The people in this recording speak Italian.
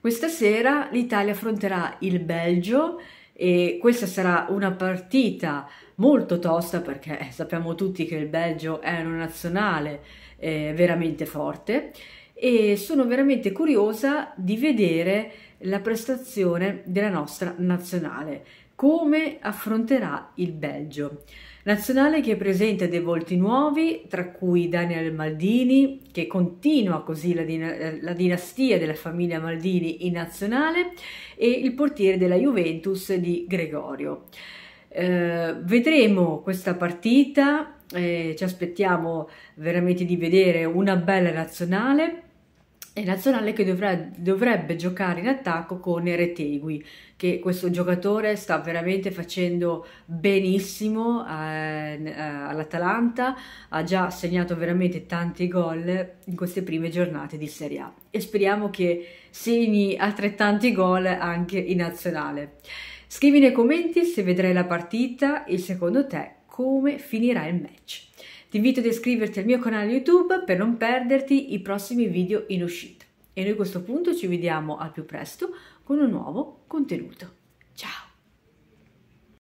Questa sera l'Italia affronterà il Belgio e questa sarà una partita molto tosta perché eh, sappiamo tutti che il Belgio è una nazionale eh, veramente forte e sono veramente curiosa di vedere la prestazione della nostra nazionale, come affronterà il Belgio. Nazionale che presenta dei volti nuovi, tra cui Daniel Maldini, che continua così la, din la, dinastia della famiglia Maldini in nazionale, e il portiere della Juventus di Gregorio. Eh, vedremo questa partita, eh, ci aspettiamo veramente di vedere una bella nazionale è nazionale che dovrebbe, dovrebbe giocare in attacco con Eretegui, che questo giocatore sta veramente facendo benissimo eh, eh, all'Atalanta, ha già segnato veramente tanti gol in queste prime giornate di Serie A e speriamo che segni altrettanti gol anche in nazionale. Scrivi nei commenti se vedrai la partita e secondo te come finirà il match. Ti invito ad iscriverti al mio canale YouTube per non perderti i prossimi video in uscita. E noi a questo punto ci vediamo al più presto con un nuovo contenuto.